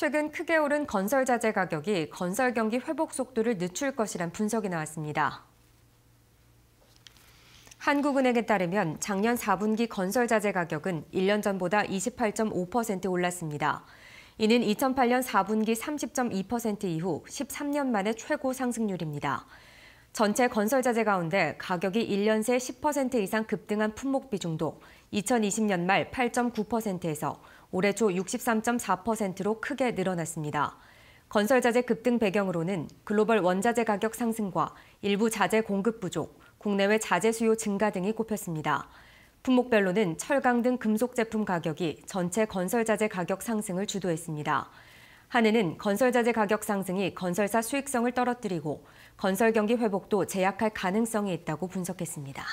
최근 크게 오른 건설자재 가격이 건설 경기 회복 속도를 늦출 것이란 분석이 나왔습니다. 한국은행에 따르면 작년 4분기 건설자재 가격은 1년 전보다 28.5% 올랐습니다. 이는 2008년 4분기 30.2% 이후 13년 만의 최고 상승률입니다. 전체 건설 자재 가운데 가격이 1년 새 10% 이상 급등한 품목 비중도 2020년 말 8.9%에서 올해 초 63.4%로 크게 늘어났습니다. 건설 자재 급등 배경으로는 글로벌 원자재 가격 상승과 일부 자재 공급 부족, 국내외 자재 수요 증가 등이 꼽혔습니다. 품목별로는 철강 등 금속 제품 가격이 전체 건설 자재 가격 상승을 주도했습니다. 한해는 건설자재 가격 상승이 건설사 수익성을 떨어뜨리고 건설 경기 회복도 제약할 가능성이 있다고 분석했습니다.